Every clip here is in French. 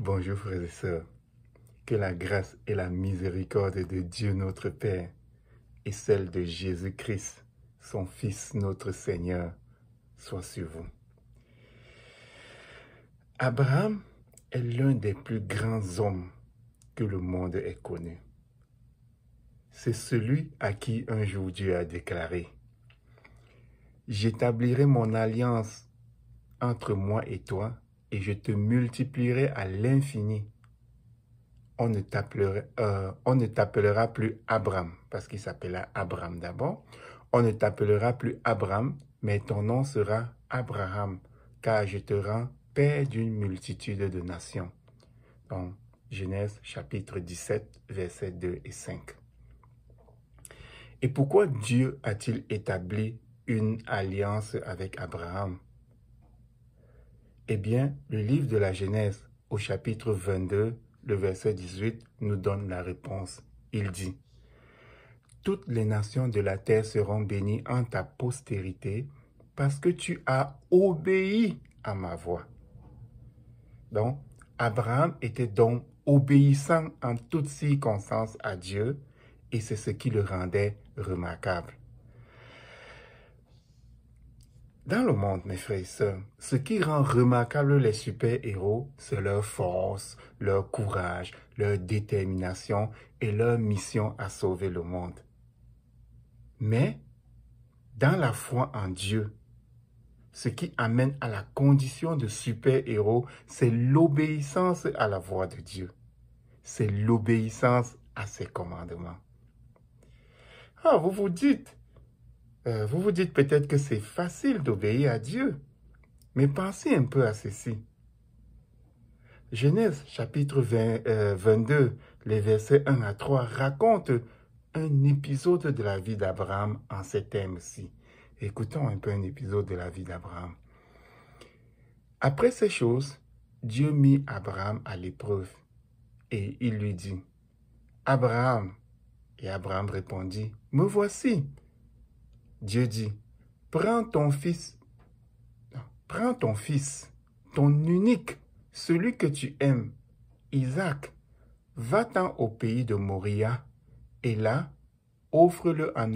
Bonjour frères et sœurs. Que la grâce et la miséricorde de Dieu notre Père et celle de Jésus-Christ, son Fils notre Seigneur, soient sur vous. Abraham est l'un des plus grands hommes que le monde ait connu. C'est celui à qui un jour Dieu a déclaré, J'établirai mon alliance entre moi et toi et je te multiplierai à l'infini. On ne euh, t'appellera plus Abraham, parce qu'il s'appela Abraham d'abord. On ne t'appellera plus Abraham, mais ton nom sera Abraham, car je te rends père d'une multitude de nations. Donc, Genèse chapitre 17, versets 2 et 5. Et pourquoi Dieu a-t-il établi une alliance avec Abraham eh bien, le livre de la Genèse, au chapitre 22, le verset 18, nous donne la réponse. Il dit, Toutes les nations de la terre seront bénies en ta postérité, parce que tu as obéi à ma voix. Donc, Abraham était donc obéissant en toutes circonstances à Dieu, et c'est ce qui le rendait remarquable. Dans le monde, mes frères et sœurs, ce qui rend remarquable les super-héros, c'est leur force, leur courage, leur détermination et leur mission à sauver le monde. Mais, dans la foi en Dieu, ce qui amène à la condition de super-héros, c'est l'obéissance à la voix de Dieu. C'est l'obéissance à ses commandements. Ah, vous vous dites, euh, vous vous dites peut-être que c'est facile d'obéir à Dieu, mais pensez un peu à ceci. Genèse chapitre 22, euh, les versets 1 à 3 racontent un épisode de la vie d'Abraham en ces thème ci Écoutons un peu un épisode de la vie d'Abraham. Après ces choses, Dieu mit Abraham à l'épreuve et il lui dit, Abraham, et Abraham répondit, Me voici. Dieu dit, prends ton fils, prends ton fils, ton unique, celui que tu aimes, Isaac, va-t'en au pays de Moria, et là, offre-le en,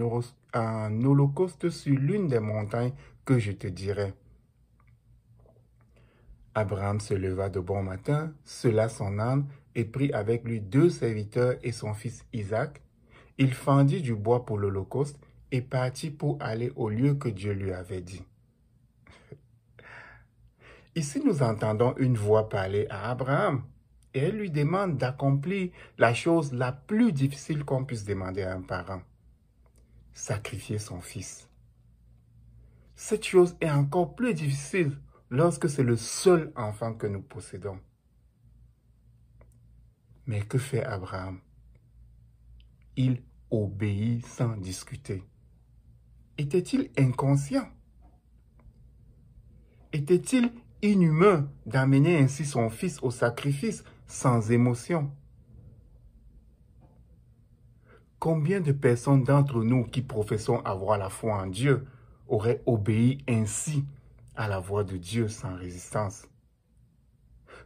un holocauste sur l'une des montagnes que je te dirai. Abraham se leva de bon matin, cela son âme, et prit avec lui deux serviteurs et son fils Isaac. Il fendit du bois pour l'Holocauste et parti pour aller au lieu que Dieu lui avait dit. Ici, nous entendons une voix parler à Abraham et elle lui demande d'accomplir la chose la plus difficile qu'on puisse demander à un parent, sacrifier son fils. Cette chose est encore plus difficile lorsque c'est le seul enfant que nous possédons. Mais que fait Abraham Il obéit sans discuter. Était-il inconscient Était-il inhumain d'amener ainsi son fils au sacrifice sans émotion Combien de personnes d'entre nous qui professons avoir la foi en Dieu auraient obéi ainsi à la voix de Dieu sans résistance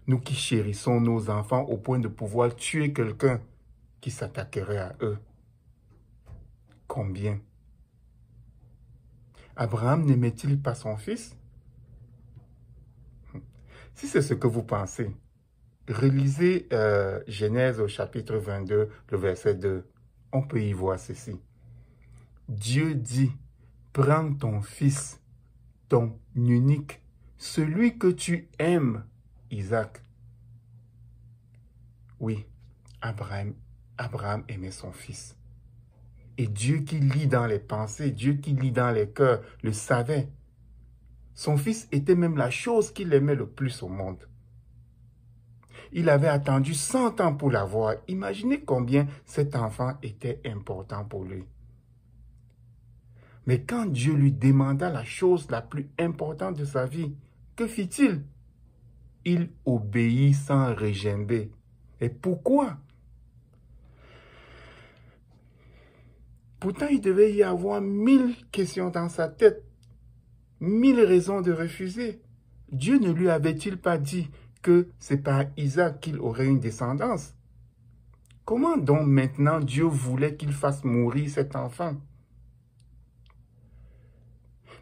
Nous qui chérissons nos enfants au point de pouvoir tuer quelqu'un qui s'attaquerait à eux. Combien Abraham n'aimait-il pas son fils Si c'est ce que vous pensez, relisez euh, Genèse au chapitre 22, le verset 2. On peut y voir ceci. Dieu dit, prends ton fils, ton unique, celui que tu aimes, Isaac. Oui, Abraham aimait son fils. Et Dieu qui lit dans les pensées, Dieu qui lit dans les cœurs, le savait. Son fils était même la chose qu'il aimait le plus au monde. Il avait attendu cent ans pour l'avoir. Imaginez combien cet enfant était important pour lui. Mais quand Dieu lui demanda la chose la plus importante de sa vie, que fit-il Il obéit sans régimber. Et pourquoi Pourtant, il devait y avoir mille questions dans sa tête, mille raisons de refuser. Dieu ne lui avait-il pas dit que c'est par Isaac qu'il aurait une descendance Comment donc maintenant Dieu voulait qu'il fasse mourir cet enfant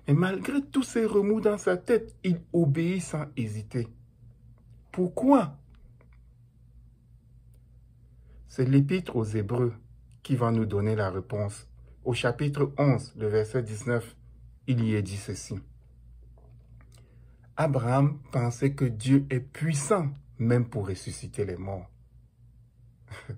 Mais malgré tous ces remous dans sa tête, il obéit sans hésiter. Pourquoi C'est l'épître aux Hébreux qui va nous donner la réponse. Au chapitre 11, le verset 19, il y est dit ceci. Abraham pensait que Dieu est puissant même pour ressusciter les morts.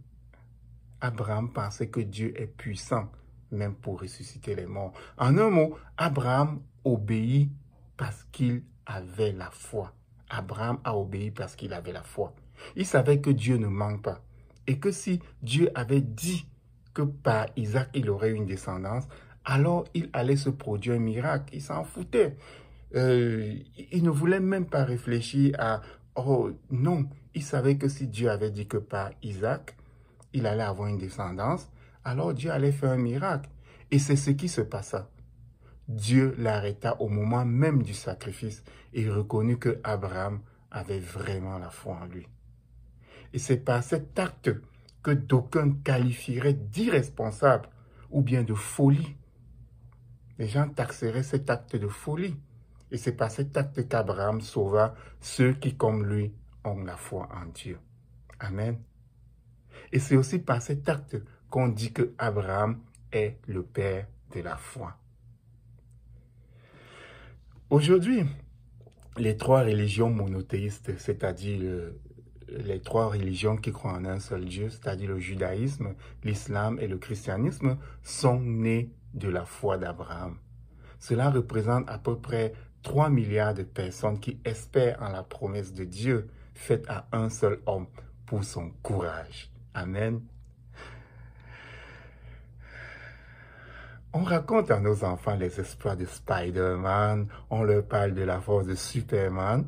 Abraham pensait que Dieu est puissant même pour ressusciter les morts. En un mot, Abraham obéit parce qu'il avait la foi. Abraham a obéi parce qu'il avait la foi. Il savait que Dieu ne manque pas et que si Dieu avait dit que par Isaac il aurait une descendance, alors il allait se produire un miracle. Il s'en foutait. Euh, il ne voulait même pas réfléchir à, oh non, il savait que si Dieu avait dit que par Isaac, il allait avoir une descendance, alors Dieu allait faire un miracle. Et c'est ce qui se passa. Dieu l'arrêta au moment même du sacrifice et reconnut que Abraham avait vraiment la foi en lui. Et c'est par cet acte que d'aucuns qualifieraient d'irresponsable ou bien de folie. Les gens taxeraient cet acte de folie. Et c'est par cet acte qu'Abraham sauva ceux qui, comme lui, ont la foi en Dieu. Amen. Et c'est aussi par cet acte qu'on dit que est le père de la foi. Aujourd'hui, les trois religions monothéistes, c'est-à-dire les trois religions qui croient en un seul Dieu, c'est-à-dire le judaïsme, l'islam et le christianisme, sont nées de la foi d'Abraham. Cela représente à peu près 3 milliards de personnes qui espèrent en la promesse de Dieu faite à un seul homme pour son courage. Amen. On raconte à nos enfants les exploits de Spider-Man, on leur parle de la force de Superman,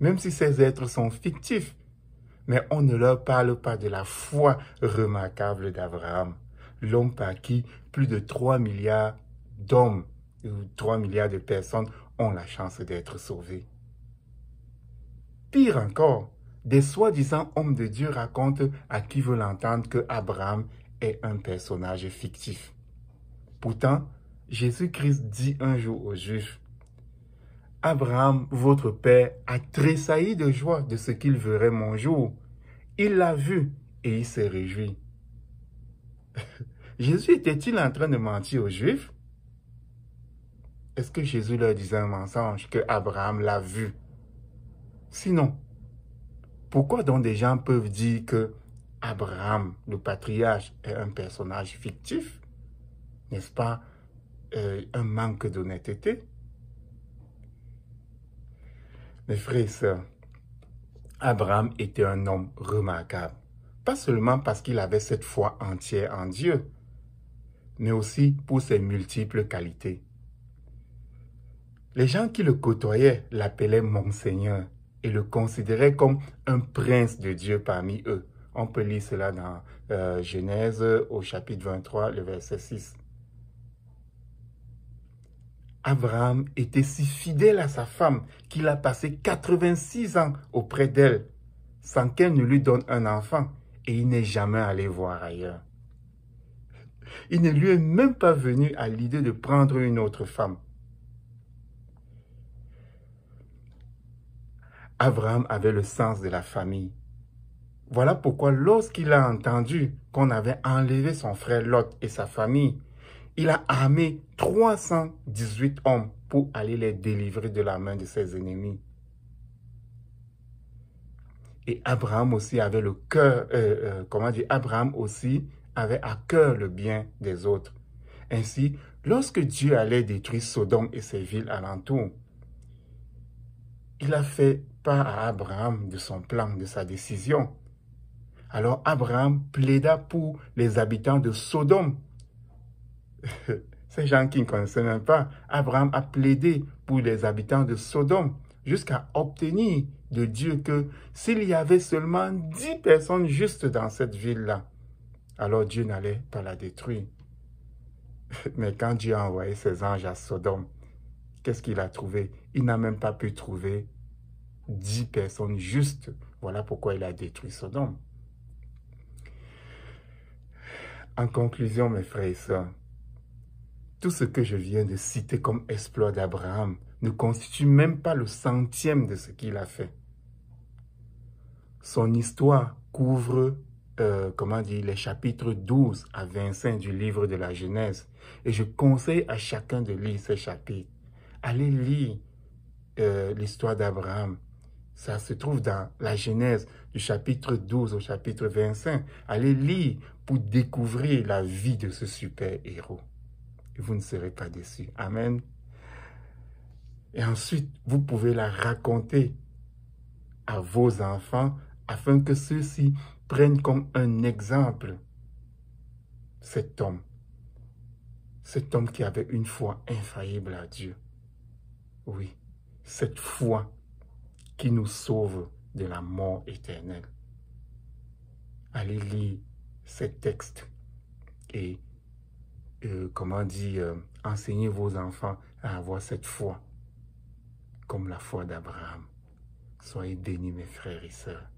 même si ces êtres sont fictifs mais on ne leur parle pas de la foi remarquable d'Abraham, l'homme par qui plus de 3 milliards d'hommes ou 3 milliards de personnes ont la chance d'être sauvés. Pire encore, des soi-disant hommes de Dieu racontent à qui veut l'entendre que Abraham est un personnage fictif. Pourtant, Jésus-Christ dit un jour aux Juifs, Abraham, votre père, a tressailli de joie de ce qu'il verrait mon jour. Il l'a vu et il s'est réjoui. Jésus était-il en train de mentir aux Juifs Est-ce que Jésus leur disait un mensonge que Abraham l'a vu Sinon, pourquoi donc des gens peuvent dire que Abraham, le patriarche, est un personnage fictif N'est-ce pas euh, un manque d'honnêteté mes frères et sœurs, Abraham était un homme remarquable, pas seulement parce qu'il avait cette foi entière en Dieu, mais aussi pour ses multiples qualités. Les gens qui le côtoyaient l'appelaient mon Seigneur et le considéraient comme un prince de Dieu parmi eux. On peut lire cela dans euh, Genèse au chapitre 23, le verset 6. Abraham était si fidèle à sa femme qu'il a passé 86 ans auprès d'elle sans qu'elle ne lui donne un enfant et il n'est jamais allé voir ailleurs. Il ne lui est même pas venu à l'idée de prendre une autre femme. Abraham avait le sens de la famille. Voilà pourquoi lorsqu'il a entendu qu'on avait enlevé son frère Lot et sa famille il a armé 318 hommes pour aller les délivrer de la main de ses ennemis. Et Abraham aussi avait le cœur, euh, euh, comment dire, Abraham aussi avait à cœur le bien des autres. Ainsi, lorsque Dieu allait détruire Sodome et ses villes alentour, il a fait part à Abraham de son plan, de sa décision. Alors Abraham plaida pour les habitants de Sodome ces gens qui ne même pas, Abraham a plaidé pour les habitants de Sodome jusqu'à obtenir de Dieu que s'il y avait seulement dix personnes justes dans cette ville-là, alors Dieu n'allait pas la détruire. Mais quand Dieu a envoyé ses anges à Sodome, qu'est-ce qu'il a trouvé Il n'a même pas pu trouver dix personnes justes. Voilà pourquoi il a détruit Sodome. En conclusion, mes frères et sœurs, tout ce que je viens de citer comme exploit d'Abraham ne constitue même pas le centième de ce qu'il a fait. Son histoire couvre, euh, comment les chapitres 12 à 25 du livre de la Genèse. Et je conseille à chacun de lire ces chapitres. Allez lire euh, l'histoire d'Abraham. Ça se trouve dans la Genèse du chapitre 12 au chapitre 25. Allez lire pour découvrir la vie de ce super-héros et vous ne serez pas déçus. Amen. Et ensuite, vous pouvez la raconter à vos enfants afin que ceux-ci prennent comme un exemple cet homme, cet homme qui avait une foi infaillible à Dieu. Oui, cette foi qui nous sauve de la mort éternelle. Allez lire ces textes et euh, comment dit euh, enseigner enseignez vos enfants à avoir cette foi, comme la foi d'Abraham. Soyez bénis, mes frères et sœurs.